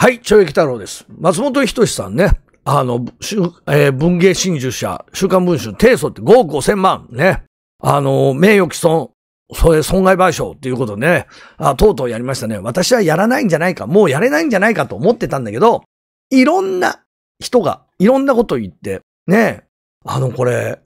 はい、懲役太郎です。松本人志さんね。あの、えー、文芸真珠社、週刊文春、提訴って5億5千万ね。あの、名誉毀損、それ損害賠償っていうことねあ、とうとうやりましたね。私はやらないんじゃないか、もうやれないんじゃないかと思ってたんだけど、いろんな人が、いろんなこと言って、ね、あの、これ、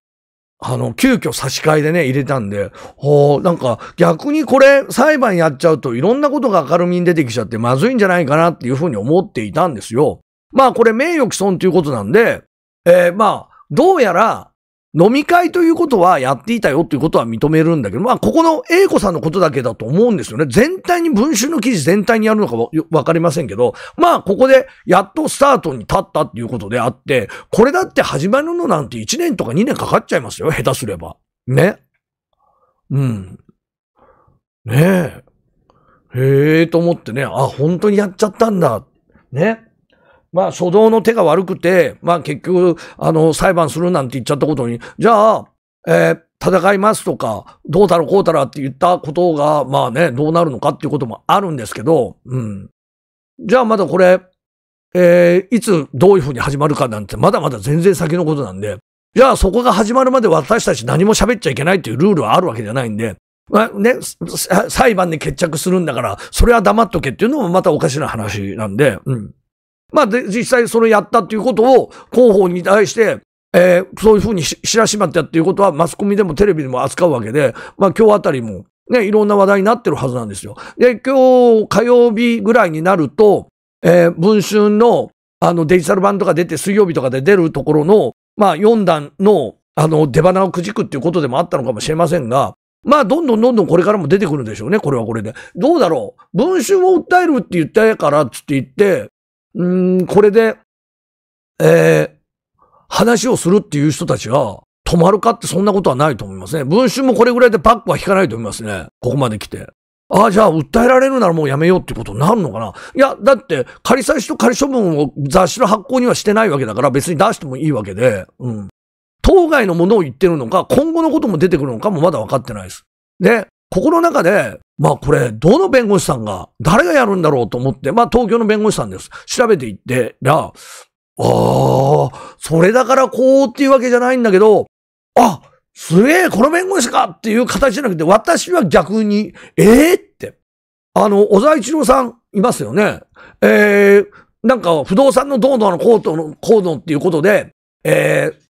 あの、急遽差し替えでね、入れたんで、ほう、なんか逆にこれ裁判やっちゃうといろんなことが明るみに出てきちゃってまずいんじゃないかなっていうふうに思っていたんですよ。まあこれ名誉毀損ということなんで、えー、まあ、どうやら飲み会ということはやっていたよということは認めるんだけど、まあ、ここの A 子さんのことだけだと思うんですよね。全体に、文春の記事全体にやるのかわかりませんけど、まあ、ここでやっとスタートに立ったっていうことであって、これだって始まるのなんて1年とか2年かかっちゃいますよ。下手すれば。ね。うん。ねえ。へえと思ってね、あ、本当にやっちゃったんだ。ね。まあ、初動の手が悪くて、まあ、結局、あの、裁判するなんて言っちゃったことに、じゃあ、えー、戦いますとか、どうたらこうたらって言ったことが、まあね、どうなるのかっていうこともあるんですけど、うん。じゃあまだこれ、えー、いつどういうふうに始まるかなんて、まだまだ全然先のことなんで、じゃあそこが始まるまで私たち何も喋っちゃいけないっていうルールはあるわけじゃないんで、まあ、ね、裁判で決着するんだから、それは黙っとけっていうのもまたおかしな話なんで、うん。まあ、で、実際それやったっていうことを広報に対して、えー、そういうふうに知らしまったっていうことはマスコミでもテレビでも扱うわけで、まあ今日あたりもね、いろんな話題になってるはずなんですよ。で、今日火曜日ぐらいになると、えー、文春のあのデジタル版とか出て水曜日とかで出るところの、まあ4段のあの出花をくじくっていうことでもあったのかもしれませんが、まあ、どんどんどんどんこれからも出てくるでしょうね、これはこれで。どうだろう文春を訴えるって言ったからつって言って、うん、これで、えー、話をするっていう人たちが、止まるかってそんなことはないと思いますね。文春もこれぐらいでパックは引かないと思いますね。ここまで来て。ああ、じゃあ、訴えられるならもうやめようってことになるのかないや、だって、仮差しと仮処分を雑誌の発行にはしてないわけだから、別に出してもいいわけで、うん。当該のものを言ってるのか、今後のことも出てくるのかもまだ分かってないです。で、心の中で、まあこれ、どの弁護士さんが、誰がやるんだろうと思って、まあ東京の弁護士さんです。調べていってりゃ、ああ、それだからこうっていうわけじゃないんだけど、あ、すげえ、この弁護士かっていう形じゃなくて、私は逆に、ええー、って。あの、小沢一郎さんいますよね。ええー、なんか不動産のどうのこうの、こうのっていうことで、ええー、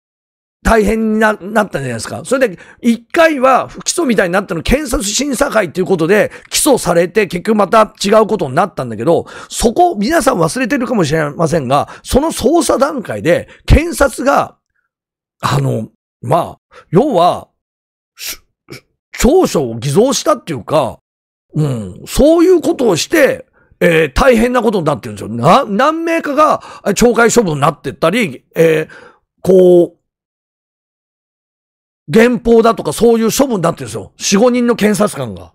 大変になったんじゃないですか。それで、一回は不起訴みたいになったの、検察審査会ということで、起訴されて、結局また違うことになったんだけど、そこ、皆さん忘れてるかもしれませんが、その捜査段階で、検察が、あの、まあ、要は、少々を偽造したっていうか、うん、そういうことをして、えー、大変なことになってるんですよ。な、何名かが懲戒処分になってったり、えー、こう、原法だとかそういう処分だってるんですよ。4、5人の検察官が。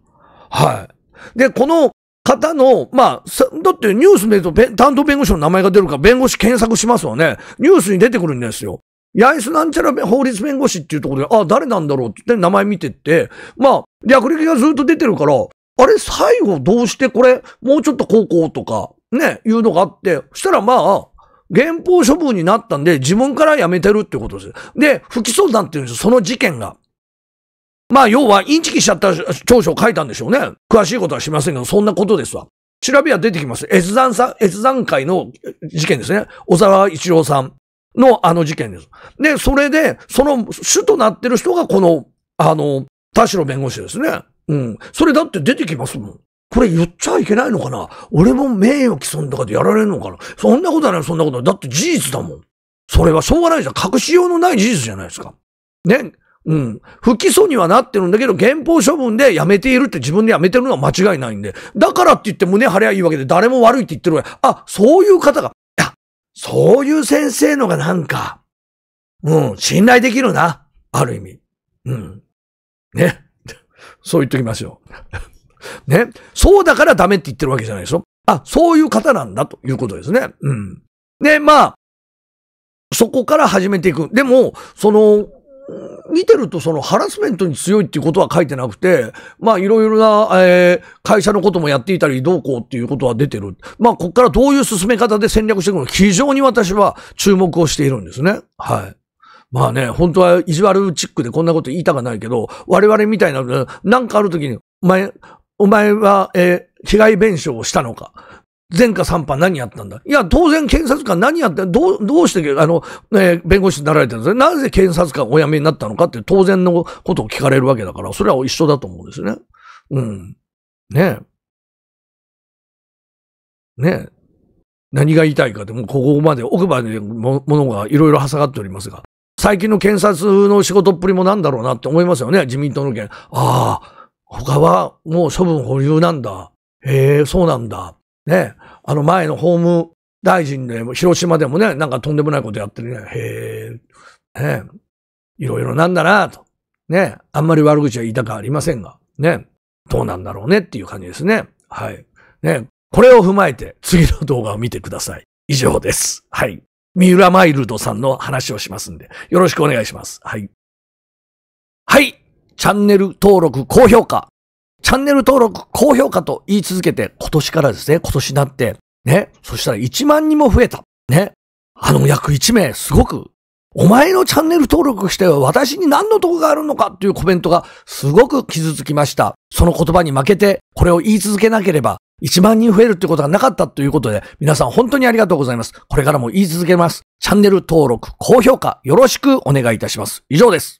はい。で、この方の、まあ、だってニュースで言うと担当弁護士の名前が出るから弁護士検索しますわね。ニュースに出てくるんですよ。八重洲なんちゃら法律弁護士っていうところで、あ、誰なんだろうって名前見てって、まあ、略歴がずっと出てるから、あれ、最後どうしてこれ、もうちょっと高校とか、ね、いうのがあって、したらまあ、原俸処分になったんで、自分から辞めてるってことです。で、不起訴なんてうんですよ、その事件が。まあ、要は、インチキしちゃった調書を書いたんでしょうね。詳しいことはしませんけど、そんなことですわ。調べは出てきます。越山さん、越山会の事件ですね。小沢一郎さんのあの事件です。で、それで、その主となってる人がこの、あの、田代弁護士ですね。うん。それだって出てきますもん。これ言っちゃいけないのかな俺も名誉毀損とかでやられるのかなそんなことない、そんなことない。だって事実だもん。それはしょうがないじゃん。隠しようのない事実じゃないですか。ね。うん。不起訴にはなってるんだけど、憲法処分でやめているって自分でやめてるのは間違いないんで。だからって言って胸張りゃいいわけで、誰も悪いって言ってるわけ。あ、そういう方が、いや、そういう先生のがなんか、うん、信頼できるな。ある意味。うん。ね。そう言っときましょう。ね。そうだからダメって言ってるわけじゃないでしょ。あ、そういう方なんだということですね。うん。で、まあ、そこから始めていく。でも、その、見てるとそのハラスメントに強いっていうことは書いてなくて、まあいろいろな、えー、会社のこともやっていたりどうこうっていうことは出てる。まあここからどういう進め方で戦略していくのか非常に私は注目をしているんですね。はい。まあね、本当は意地悪チックでこんなこと言いたくないけど、我々みたいな、なんかある時に、お前、お前は、えー、被害弁償をしたのか。前科三犯何やったんだいや、当然検察官何やってどう、どうして、あの、えー、弁護士になられてるんですなぜ検察官お辞めになったのかって当然のことを聞かれるわけだから、それは一緒だと思うんですね。うん。ねえ。ねえ。何が言いたいかって、もうここまで、奥歯でものがいろいろ挟がっておりますが、最近の検察の仕事っぷりも何だろうなって思いますよね、自民党の件。ああ。他はもう処分保留なんだ。へえ、そうなんだ。ね。あの前の法務大臣でも、広島でもね、なんかとんでもないことやってるね。へえ、ね。いろいろなんだなと。ね。あんまり悪口は言いたくありませんが、ね。どうなんだろうねっていう感じですね。はい。ね。これを踏まえて次の動画を見てください。以上です。はい。三浦マイルドさんの話をしますんで、よろしくお願いします。はい。はい。チャンネル登録、高評価。チャンネル登録、高評価と言い続けて、今年からですね、今年なって、ね、そしたら1万人も増えた。ね。あの約1名、すごく、お前のチャンネル登録して私に何の得があるのかっていうコメントがすごく傷つきました。その言葉に負けて、これを言い続けなければ、1万人増えるってことがなかったということで、皆さん本当にありがとうございます。これからも言い続けます。チャンネル登録、高評価、よろしくお願いいたします。以上です。